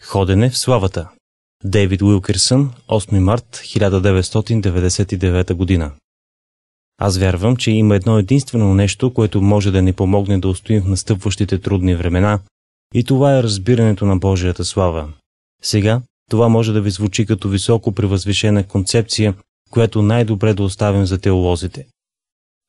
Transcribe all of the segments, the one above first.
Ходене в славата. Дейвид Уилкерсън, 8 март 1999 година. Аз вярвам, че има едно единствено нещо, което може да ни помогне да устоим в настъпващите трудни времена, и това е разбирането на Божията слава. Сега това може да ви звучи като високо превъзвишена концепция, която най-добре да оставим за теолозите.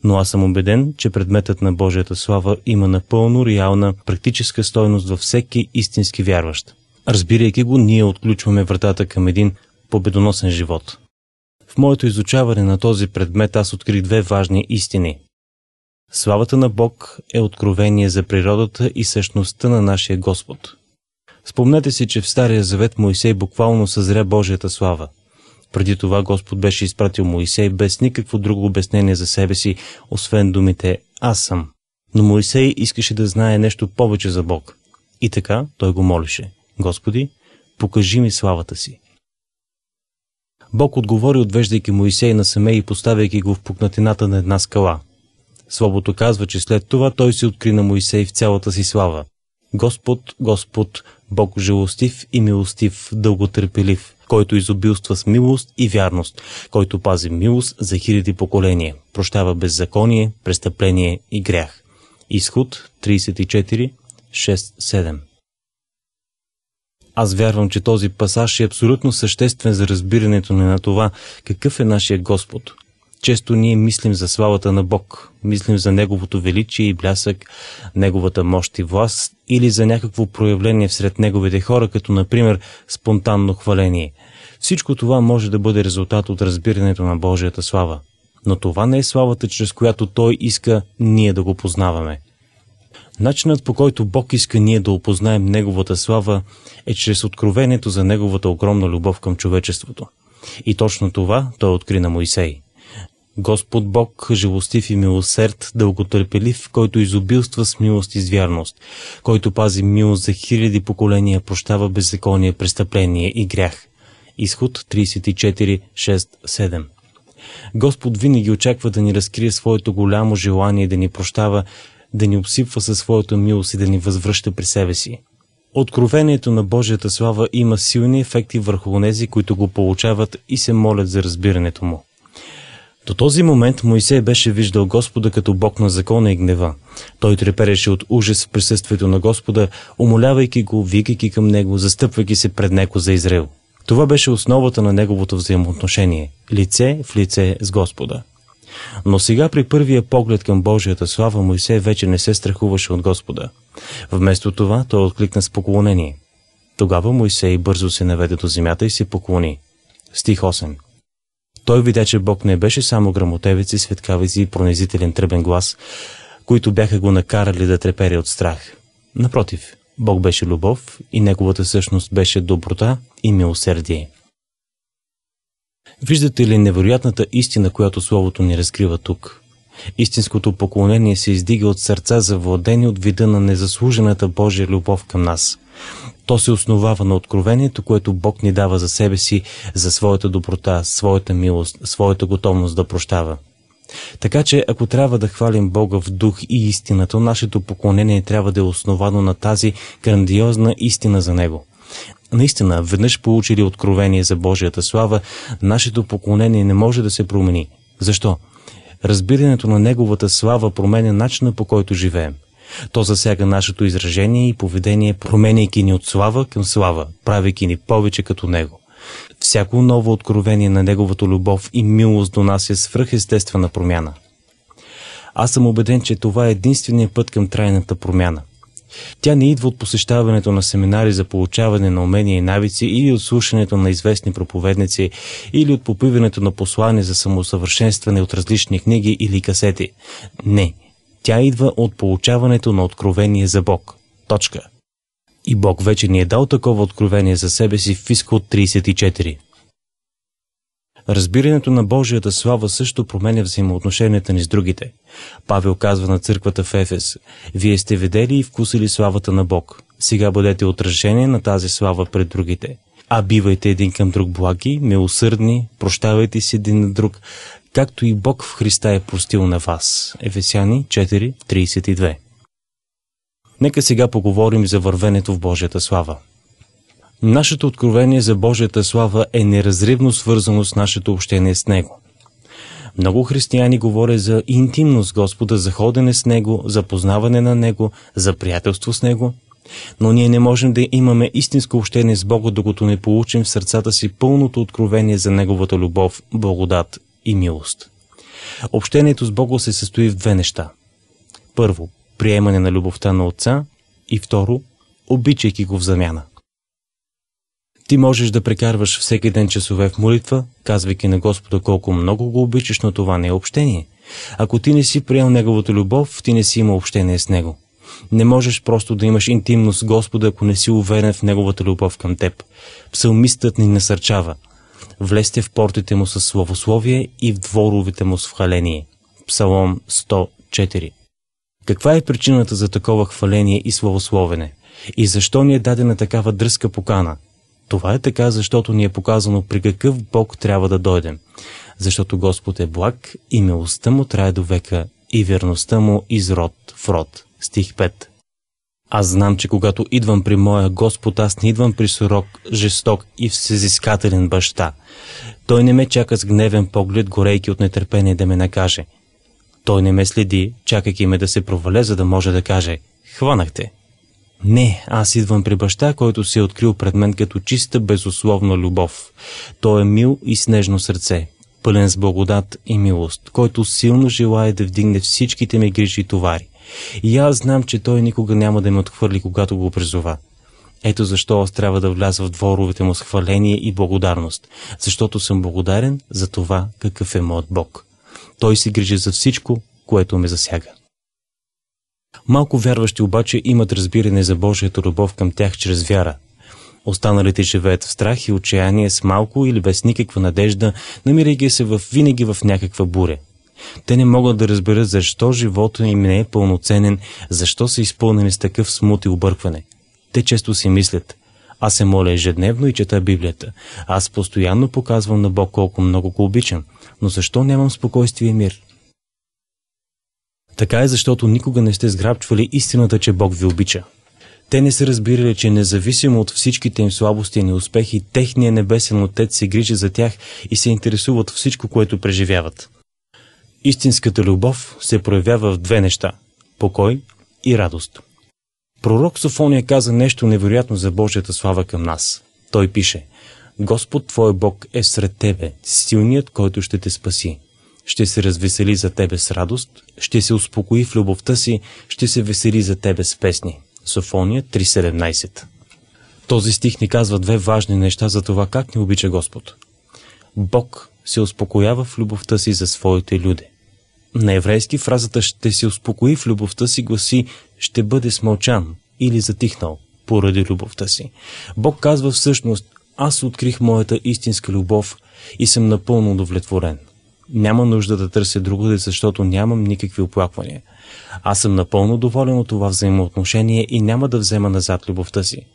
Но аз съм убеден, че предметът на Божията слава има напълно реална практическа стойност във всеки истински вярващ. Разбирайки го, ние отключваме вратата към един победоносен живот. В моето изучаване на този предмет аз открих две важни истини. Славата на Бог е откровение за природата и същността на нашия Господ. Спомнете си, че в Стария завет Моисей буквално съзря Божията слава. Преди това Господ беше изпратил Моисей без никакво друго обяснение за себе си, освен думите «Аз съм». Но Моисей искаше да знае нещо повече за Бог. И така той го молише – Господи, покажи ми славата си. Бог отговори, отвеждайки Моисей семей и поставяйки го в пукнатината на една скала. Слабото казва, че след това той се откри на Моисей в цялата си слава. Господ, Господ, Бог жалостив и милостив, дълготърпелив, който изобилства с милост и вярност, който пази милост за хиляди поколения, прощава беззаконие, престъпление и грях. Изход 34, 6-7 аз вярвам, че този пасаж е абсолютно съществен за разбирането ни на това какъв е нашия Господ. Често ние мислим за славата на Бог, мислим за Неговото величие и блясък, Неговата мощ и власт или за някакво проявление всред Неговите хора, като например спонтанно хваление. Всичко това може да бъде резултат от разбирането на Божията слава. Но това не е славата, чрез която Той иска ние да го познаваме – Начинът по който Бог иска ние да опознаем Неговата слава е чрез откровението за Неговата огромна любов към човечеството. И точно това Той откри на Моисей. Господ Бог, живостив и милосерд, дълготърпелив, който изобилства с милост и с вярност, който пази милост за хиляди поколения, прощава беззаконие, престъпление и грях. Изход 34.6.7 Господ винаги очаква да ни разкрие своето голямо желание да ни прощава, да ни обсипва със своята милост и да ни възвръща при себе си. Откровението на Божията слава има силни ефекти върху онези, които го получават и се молят за разбирането му. До този момент Моисей беше виждал Господа като Бог на закона и гнева. Той трепереше от ужас в присъствието на Господа, умолявайки го, викайки към него, застъпвайки се пред него за Израил. Това беше основата на неговото взаимоотношение – лице в лице с Господа. Но сега при първия поглед към Божията слава Моисей вече не се страхуваше от Господа. Вместо това той откликна с поклонение. Тогава Моисей бързо се наведе до земята и се поклони. Стих 8 той видя, че Бог не беше само грамотевец и светкавици и пронизителен тръбен глас, които бяха го накарали да трепери от страх. Напротив, Бог беше любов и неговата същност беше доброта и милосердие. Виждате ли невероятната истина, която Словото ни разкрива тук? Истинското поклонение се издига от сърца, завладени от вида на незаслужената Божия любов към нас. То се основава на откровението, което Бог ни дава за себе си, за своята доброта, своята милост, своята готовност да прощава. Така че, ако трябва да хвалим Бога в дух и истината, нашето поклонение трябва да е основано на тази грандиозна истина за Него наистина веднъж получили откровение за Божията слава, нашето поклонение не може да се промени. Защо? Разбирането на Неговата слава променя начина по който живеем. То засяга нашето изражение и поведение, променяйки ни от слава към слава, правейки ни повече като Него. Всяко ново откровение на Неговата любов и милост донася свръхестествена промяна. Аз съм убеден, че това е единствения път към трайната промяна. Тя не идва от посещаването на семинари за получаване на умения и навици или от слушането на известни проповедници или от попиването на послания за самосъвършенстване от различни книги или касети. Не, тя идва от получаването на откровение за Бог. Точка. И Бог вече ни е дал такова откровение за себе си в Изход 34. Разбирането на Божията слава също променя взаимоотношенията ни с другите. Павел казва на църквата в Ефес, «Вие сте видели и вкусили славата на Бог. Сега бъдете отражение на тази слава пред другите. А бивайте един към друг благи, милосърдни, прощавайте си един на друг, както и Бог в Христа е простил на вас». Ефесяни 4.32 Нека сега поговорим за вървенето в Божията слава. Нашето откровение за Божията слава е неразривно свързано с нашето общение с Него. Много християни говорят за интимност Господа, за ходене с Него, за познаване на Него, за приятелство с Него, но ние не можем да имаме истинско общение с Бога, докато не получим в сърцата си пълното откровение за Неговата любов, благодат и милост. Общението с Бога се състои в две неща. Първо, приемане на любовта на Отца и второ, обичайки го в замяна – ти можеш да прекарваш всеки ден часове в молитва, казвайки на Господа колко много го обичаш, но това не е общение. Ако ти не си приел Неговата любов, ти не си имал общение с Него. Не можеш просто да имаш интимност с Господа, ако не си уверен в Неговата любов към теб. Псалмистът ни насърчава. Влезте в портите му с славословие и в дворовите му с вхаление. Псалом 104 Каква е причината за такова хваление и славословене? И защо ни е дадена такава дръзка покана – това е така, защото ни е показано при какъв Бог трябва да дойдем. Защото Господ е благ и милостта му трае до века и верността му из род в род. Стих 5 аз знам, че когато идвам при моя Господ, аз не идвам при сурок, жесток и всезискателен баща. Той не ме чака с гневен поглед, горейки от нетърпение да ме накаже. Той не ме следи, чакайки ме да се проваля, за да може да каже «Хванахте!» Не, аз идвам при баща, който се е открил пред мен като чиста безусловна любов. Той е мил и снежно сърце, пълен с благодат и милост, който силно желая да вдигне всичките ми грижи и товари. И аз знам, че той никога няма да ме отхвърли, когато го призова. Ето защо аз трябва да вляза в дворовете му с хваление и благодарност, защото съм благодарен за това какъв е моят Бог. Той се грижи за всичко, което ме засяга. Малко вярващи обаче имат разбиране за Божията любов към тях чрез вяра. Останалите живеят в страх и отчаяние с малко или без никаква надежда, намирайки се в, винаги в някаква буря. Те не могат да разберат защо живота им не е пълноценен, защо са изпълнени с такъв смут и объркване. Те често си мислят, аз се моля ежедневно и чета Библията. Аз постоянно показвам на Бог колко много го обичам, но защо нямам спокойствие и мир? Така е, защото никога не сте сграбчвали истината, че Бог ви обича. Те не са разбирали, че независимо от всичките им слабости и неуспехи, техният небесен отец се грижи за тях и се интересува от всичко, което преживяват. Истинската любов се проявява в две неща – покой и радост. Пророк Софония каза нещо невероятно за Божията слава към нас. Той пише – Господ Твой Бог е сред Тебе, силният, който ще те спаси ще се развесели за тебе с радост, ще се успокои в любовта си, ще се весели за тебе с песни. Софония 3.17 Този стих ни казва две важни неща за това как ни обича Господ. Бог се успокоява в любовта си за своите люди. На еврейски фразата «ще се успокои в любовта си» гласи «ще бъде смълчан» или «затихнал» поради любовта си. Бог казва всъщност «аз открих моята истинска любов и съм напълно удовлетворен» няма нужда да търся друго, защото нямам никакви оплаквания. Аз съм напълно доволен от това взаимоотношение и няма да взема назад любовта си.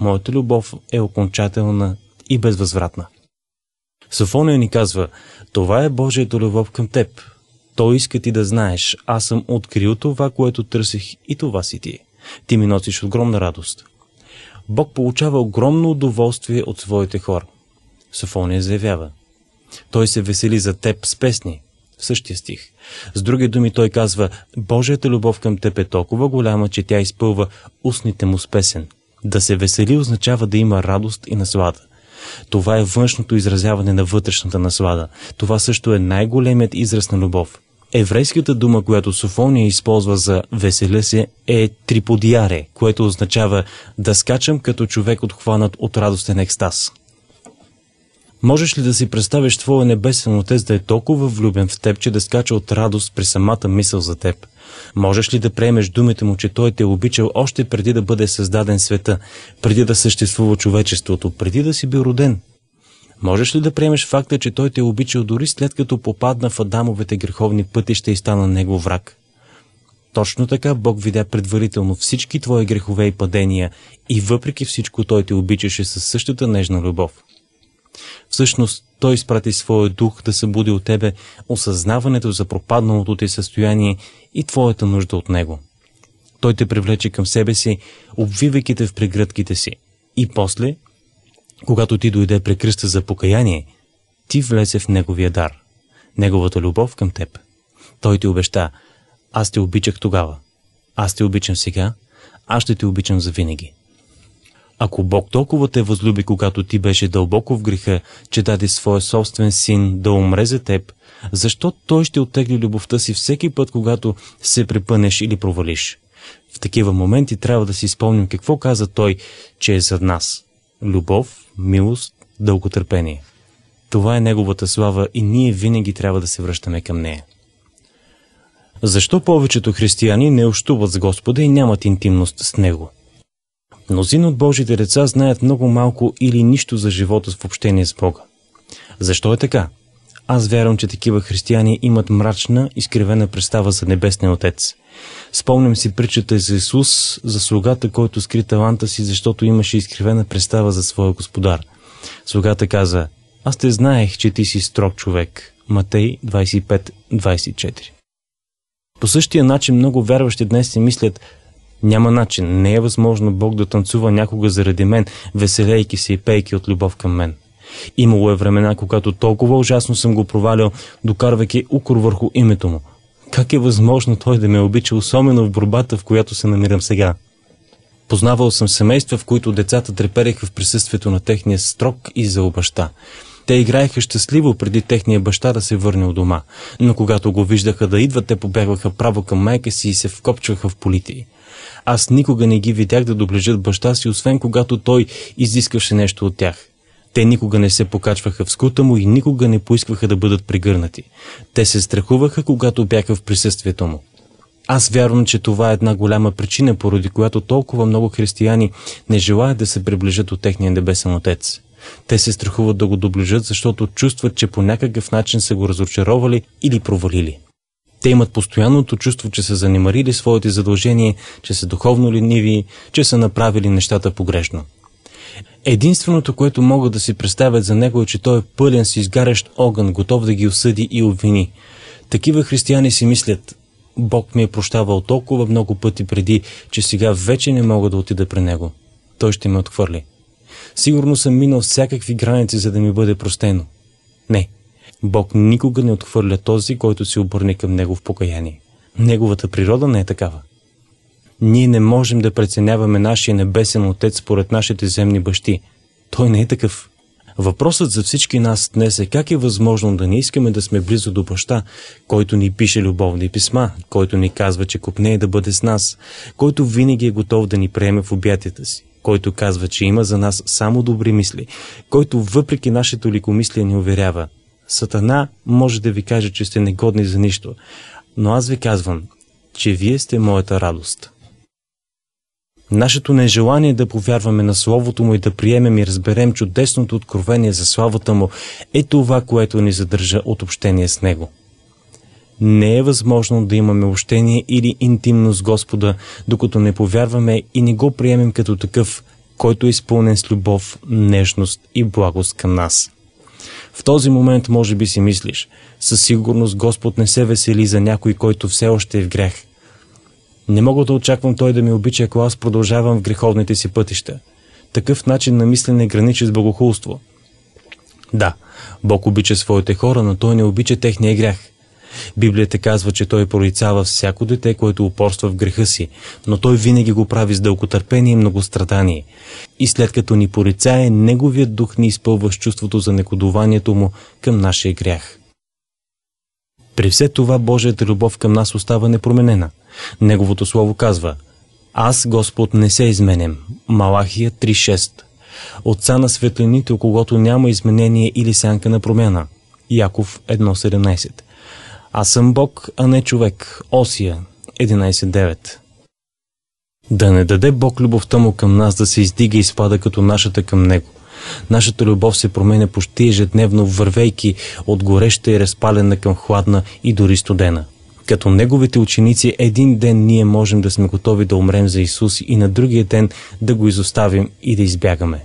Моята любов е окончателна и безвъзвратна. Софония ни казва, това е Божието любов към теб. Той иска ти да знаеш, аз съм открил това, което търсих и това си ти. Ти ми носиш огромна радост. Бог получава огромно удоволствие от своите хора. Софония заявява – той се весели за теб с песни. Същия стих. С други думи той казва, Божията любов към теб е толкова голяма, че тя изпълва устните му с песен. Да се весели означава да има радост и наслада. Това е външното изразяване на вътрешната наслада. Това също е най-големият израз на любов. Еврейската дума, която Софония използва за веселя се, е триподиаре, което означава да скачам като човек отхванат от радостен екстаз. Можеш ли да си представиш твоя небесен отец да е толкова влюбен в теб, че да скача от радост при самата мисъл за теб? Можеш ли да приемеш думите му, че той те е обичал още преди да бъде създаден света, преди да съществува човечеството, преди да си бил роден? Можеш ли да приемеш факта, че той те е обичал дори след като попадна в Адамовете греховни пътища и стана негов враг? Точно така Бог видя предварително всички твои грехове и падения и въпреки всичко той те обичаше със същата нежна любов. Всъщност той изпрати своя дух да събуди от тебе осъзнаването за пропадналото ти състояние и твоята нужда от него. Той те привлече към себе си, обвивайки те в прегръдките си. И после, когато ти дойде при кръста за покаяние, ти влезе в неговия дар, неговата любов към теб. Той ти обеща, аз те обичах тогава, аз те обичам сега, аз ще те обичам завинаги. Ако Бог толкова те възлюби, когато ти беше дълбоко в греха, че даде своя собствен син да умре за теб, защо той ще оттегли любовта си всеки път, когато се препънеш или провалиш? В такива моменти трябва да си спомним какво каза той, че е за нас. Любов, милост, дълготърпение. Това е неговата слава и ние винаги трябва да се връщаме към нея. Защо повечето християни не общуват с Господа и нямат интимност с Него? Мнозин от Божите деца знаят много малко или нищо за живота в общение с Бога. Защо е така? Аз вярвам, че такива християни имат мрачна, изкривена представа за Небесния Отец. Спомням си притчата за Исус, за слугата, който скри таланта си, защото имаше изкривена представа за своя господар. Слугата каза, аз те знаех, че ти си строг човек. Матей 25-24 По същия начин много вярващи днес си мислят, няма начин. Не е възможно Бог да танцува някога заради мен, веселейки се и пейки от любов към мен. Имало е времена, когато толкова ужасно съм го провалял, докарвайки укор върху името му. Как е възможно той да ме обича, особено в борбата, в която се намирам сега? Познавал съм семейства, в които децата трепереха в присъствието на техния строк и за обаща. Те играеха щастливо преди техния баща да се върне от дома, но когато го виждаха да идва, те побягваха право към майка си и се вкопчваха в полите аз никога не ги видях да доближат баща си, освен когато той изискаше нещо от тях. Те никога не се покачваха в скута му и никога не поискваха да бъдат пригърнати. Те се страхуваха, когато бяха в присъствието му. Аз вярвам, че това е една голяма причина, поради която толкова много християни не желаят да се приближат от техния небесен отец. Те се страхуват да го доближат, защото чувстват, че по някакъв начин са го разочаровали или провалили те имат постоянното чувство, че са занимарили своите задължения, че са духовно лениви, че са направили нещата погрешно. Единственото, което могат да си представят за него е, че той е пълен с изгарящ огън, готов да ги осъди и обвини. Такива християни си мислят, Бог ми е прощавал толкова много пъти преди, че сега вече не мога да отида при Него. Той ще ме отхвърли. Сигурно съм минал всякакви граници, за да ми бъде простено. Не, Бог никога не отхвърля този, който се обърне към Него в покаяние. Неговата природа не е такава. Ние не можем да преценяваме нашия небесен Отец според нашите земни бащи. Той не е такъв. Въпросът за всички нас днес е как е възможно да не искаме да сме близо до баща, който ни пише любовни писма, който ни казва, че купне е да бъде с нас, който винаги е готов да ни приеме в обятията си, който казва, че има за нас само добри мисли, който въпреки нашето ликомислие ни уверява – Сатана може да ви каже, че сте негодни за нищо, но аз ви казвам, че вие сте моята радост. Нашето нежелание е да повярваме на Словото му и да приемем и разберем чудесното откровение за славата му е това, което ни задържа от общение с Него. Не е възможно да имаме общение или интимно с Господа, докато не повярваме и не го приемем като такъв, който е изпълнен с любов, нежност и благост към нас. В този момент може би си мислиш, със сигурност Господ не се весели за някой, който все още е в грех. Не мога да очаквам той да ми обича, ако аз продължавам в греховните си пътища. Такъв начин на мислене граничи с богохулство. Да, Бог обича своите хора, но той не обича техния грях – Библията казва, че той прорицава всяко дете, което упорства в греха си, но той винаги го прави с дълготърпение и многострадание. И след като ни порицае, неговият дух ни изпълва с чувството за некодованието му към нашия грях. При все това Божията любов към нас остава непроменена. Неговото слово казва «Аз, Господ, не се изменем. Малахия 3.6 Отца на светлините, когато когото няма изменение или сянка на промяна – Яков 1.17. Аз съм Бог, а не човек. Осия 11.9 Да не даде Бог любовта му към нас да се издига и спада като нашата към него. Нашата любов се променя почти ежедневно, вървейки от гореща и разпалена към хладна и дори студена. Като неговите ученици, един ден ние можем да сме готови да умрем за Исус и на другия ден да го изоставим и да избягаме.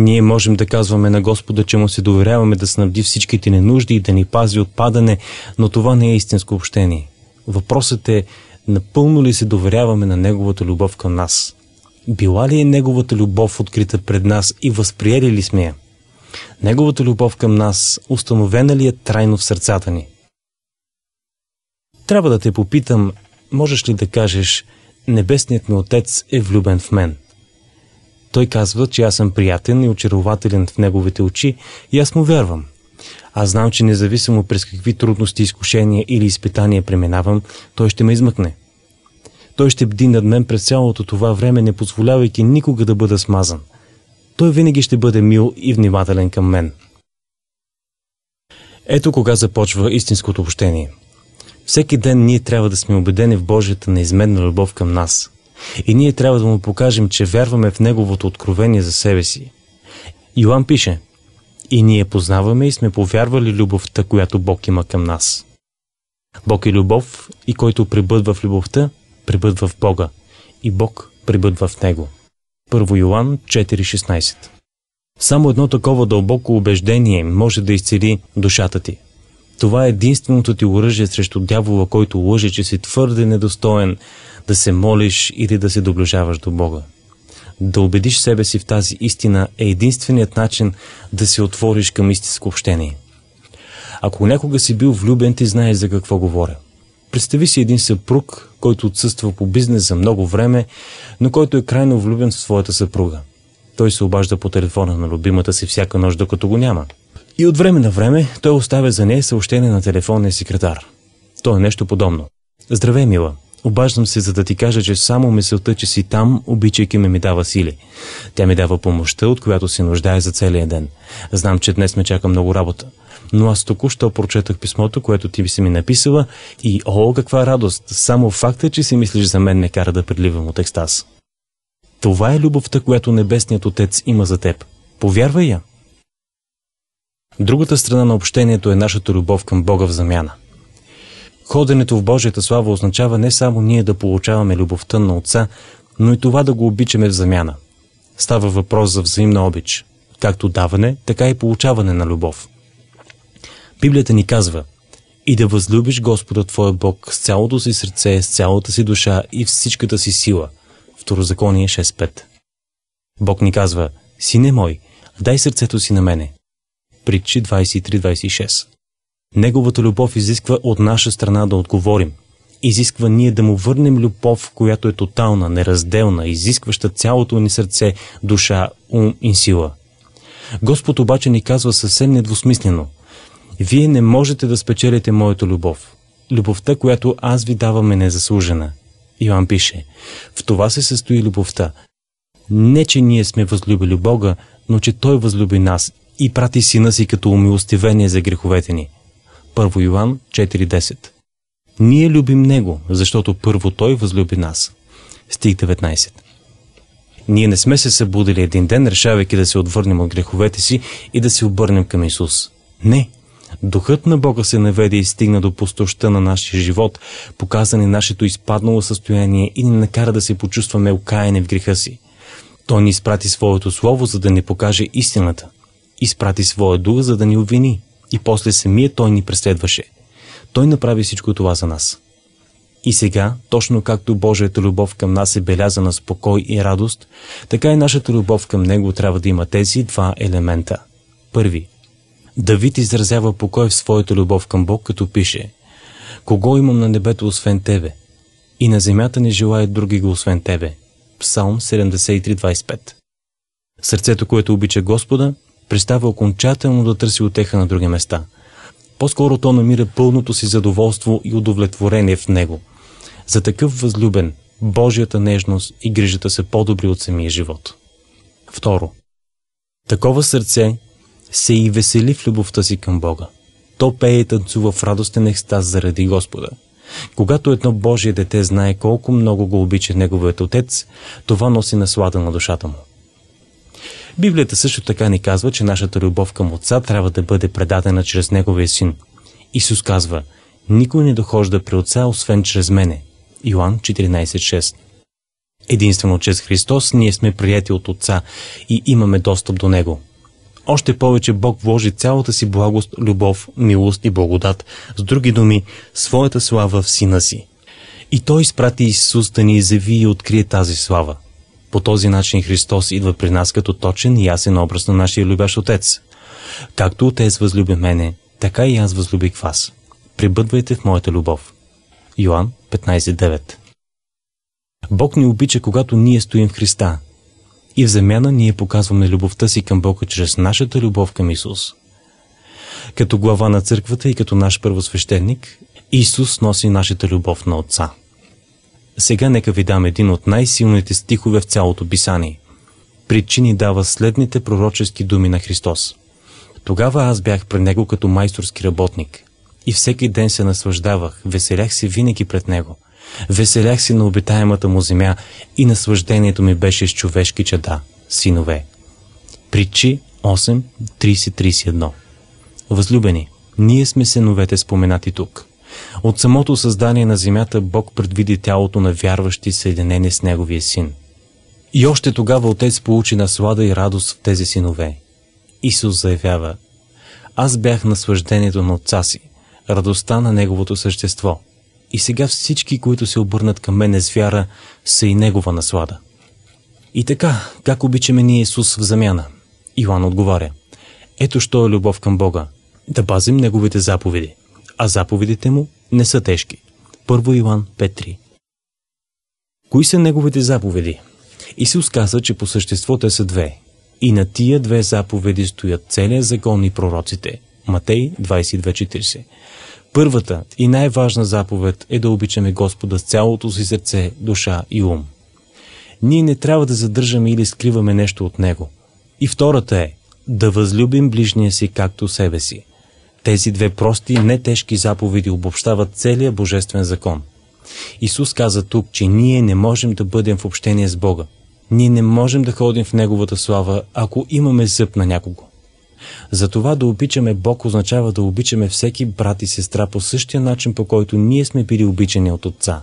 Ние можем да казваме на Господа, че му се доверяваме да снабди всичките ни нужди и да ни пази от падане, но това не е истинско общение. Въпросът е, напълно ли се доверяваме на Неговата любов към нас? Била ли е Неговата любов открита пред нас и възприели ли сме я? Неговата любов към нас установена ли е трайно в сърцата ни? Трябва да те попитам, можеш ли да кажеш, Небесният ми Отец е влюбен в мен – той казва, че аз съм приятен и очарователен в неговите очи и аз му вярвам. Аз знам, че независимо през какви трудности, изкушения или изпитания преминавам, той ще ме измъкне. Той ще бди над мен през цялото това време, не позволявайки никога да бъда смазан. Той винаги ще бъде мил и внимателен към мен. Ето кога започва истинското общение. Всеки ден ние трябва да сме убедени в Божията неизменна любов към нас – и ние трябва да му покажем, че вярваме в неговото откровение за себе си. Йоан пише, и ние познаваме и сме повярвали любовта, която Бог има към нас. Бог е любов и който прибъдва в любовта, прибъдва в Бога и Бог прибъдва в него. 1 Йоан 4.16 Само едно такова дълбоко убеждение може да изцели душата ти. Това е единственото ти оръжие срещу дявола, който лъже, че си твърде недостоен, да се молиш или да се доближаваш до Бога. Да убедиш себе си в тази истина е единственият начин да се отвориш към истинско общение. Ако някога си бил влюбен, ти знаеш за какво говоря. Представи си един съпруг, който отсъства по бизнес за много време, но който е крайно влюбен в своята съпруга. Той се обажда по телефона на любимата си всяка нощ, докато го няма. И от време на време той оставя за нея съобщение на телефонния секретар. То е нещо подобно. Здравей, мила! Обаждам се, за да ти кажа, че само мисълта, че си там, обичайки ме ми дава сили. Тя ми дава помощта, от която се нуждае за целия ден. Знам, че днес ме чака много работа. Но аз току-що прочетах писмото, което ти би си ми написала и о, каква радост! Само факта, че си мислиш за мен, ме кара да преливам от екстаз. Това е любовта, която Небесният Отец има за теб. Повярвай я! Другата страна на общението е нашата любов към Бога в замяна – Ходенето в Божията слава означава не само ние да получаваме любовта на Отца, но и това да го обичаме в замяна. Става въпрос за взаимна обич, както даване, така и получаване на любов. Библията ни казва и да възлюбиш Господа Твоя Бог с цялото си сърце, с цялата си душа и всичката си сила. Второзаконие 6.5 Бог ни казва, сине мой, дай сърцето си на мене. Притчи 23.26 Неговата любов изисква от наша страна да отговорим. Изисква ние да му върнем любов, която е тотална, неразделна, изискваща цялото ни сърце, душа, ум и сила. Господ обаче ни казва съвсем недвусмислено. Вие не можете да спечелите моята любов. Любовта, която аз ви давам е незаслужена. Иоанн пише, в това се състои любовта. Не, че ние сме възлюбили Бога, но че Той възлюби нас и прати Сина си като умилостивение за греховете ни – 1 Йоан 4.10. Ние любим Него, защото първо Той възлюби нас. Стих 19. Ние не сме се събудили един ден, решавайки да се отвърнем от греховете си и да се обърнем към Исус. Не. Духът на Бога се наведе и стигна до пустоща на нашия живот, показане нашето изпаднало състояние и ни накара да се почувстваме окаяни в греха си. Той ни изпрати своето слово, за да ни покаже истината. Изпрати своя дух, за да ни обвини. И после самия той ни преследваше. Той направи всичко това за нас. И сега, точно както Божията любов към нас е белязана с покой и радост, така и нашата любов към Него трябва да има тези два елемента. Първи. Давид изразява покой в своята любов към Бог, като пише «Кого имам на небето освен Тебе? И на земята не желая други го освен Тебе». Псалм 73.25 Сърцето, което обича Господа, престава окончателно да търси отеха на други места. По-скоро то намира пълното си задоволство и удовлетворение в него. За такъв възлюбен, Божията нежност и грижата са по-добри от самия живот. Второ. Такова сърце се и весели в любовта си към Бога. То пее и танцува в радостен екстаз заради Господа. Когато едно Божие дете знае колко много го обича Неговият Отец, това носи наслада на душата му. Библията също така ни казва, че нашата любов към Отца трябва да бъде предадена чрез Неговия Син. Исус казва, никой не дохожда при Отца, освен чрез мене. Йоан 14.6 Единствено чрез Христос ние сме прияти от Отца и имаме достъп до Него. Още повече Бог вложи цялата си благост, любов, милост и благодат, с други думи, своята слава в Сина си. И Той изпрати Исус да ни изяви и открие тази слава – по този начин Христос идва при нас като точен и ясен образ на нашия любящ Отец. Както Отец възлюби мене, така и аз възлюбих вас. Прибъдвайте в моята любов. Йоан 15.9 Бог ни обича, когато ние стоим в Христа. И в замяна ние показваме любовта си към Бога чрез нашата любов към Исус. Като глава на църквата и като наш първосвещеник, Исус носи нашата любов на Отца. Сега нека ви дам един от най-силните стихове в цялото писание. Причини дава следните пророчески думи на Христос. Тогава аз бях при Него като майсторски работник. И всеки ден се наслаждавах, веселях се винаги пред Него. Веселях се на обитаемата му земя и наслаждението ми беше с човешки чада, синове. Причи 8.30.31 Възлюбени, ние сме синовете споменати тук. От самото създание на земята Бог предвиди тялото на вярващи, съединени с Неговия син. И още тогава Отец получи наслада и радост в тези синове. Исус заявява, аз бях наслаждението на Отца си, радостта на Неговото същество. И сега всички, които се обърнат към мене с вяра, са и Негова наслада. И така, как обичаме ние Исус в замяна? Иоанн отговаря, ето що е любов към Бога, да пазим Неговите заповеди а заповедите му не са тежки. 1 Иоанн 5.3 Кои са неговите заповеди? Исус каза, че по същество те са две. И на тия две заповеди стоят целият закон и пророците. Матей 22.40 Първата и най-важна заповед е да обичаме Господа с цялото си сърце, душа и ум. Ние не трябва да задържаме или скриваме нещо от Него. И втората е да възлюбим ближния си както себе си. Тези две прости, нетежки заповеди обобщават целият Божествен закон. Исус каза тук, че ние не можем да бъдем в общение с Бога. Ние не можем да ходим в Неговата слава, ако имаме зъб на някого. Затова да обичаме Бог означава да обичаме всеки брат и сестра по същия начин, по който ние сме били обичани от Отца.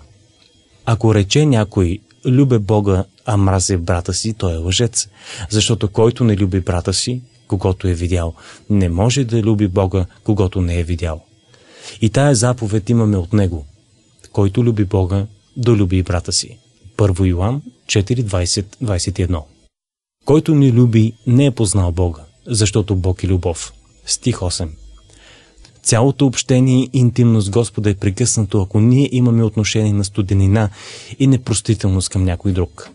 Ако рече някой, любе Бога, а мразе брата си, той е лъжец, защото който не люби брата си, когато е видял. Не може да люби Бога, когато не е видял. И тая заповед имаме от Него. Който люби Бога, да люби и брата си. 1 Йоан 4.20.21 Който ни люби, не е познал Бога, защото Бог е любов. Стих 8 Цялото общение и с Господа е прекъснато, ако ние имаме отношение на студенина и непростителност към някой друг.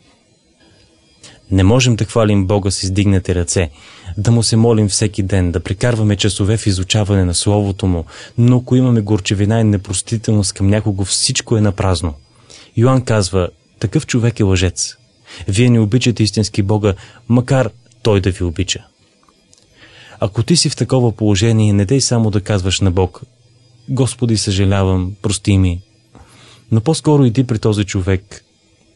Не можем да хвалим Бога с издигнати ръце, да му се молим всеки ден, да прекарваме часове в изучаване на Словото му, но ако имаме горчевина и непростителност към някого, всичко е напразно. Йоанн казва, такъв човек е лъжец. Вие не обичате истински Бога, макар той да ви обича. Ако ти си в такова положение, не дей само да казваш на Бог, Господи, съжалявам, прости ми, но по-скоро иди при този човек,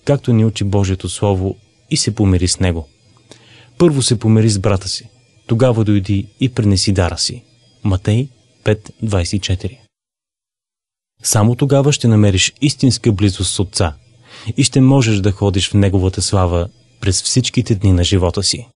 както ни учи Божието Слово, и се помири с него. Първо се помири с брата си. Тогава дойди и принеси дара си. Матей 5.24 Само тогава ще намериш истинска близост с Отца и ще можеш да ходиш в Неговата слава през всичките дни на живота си.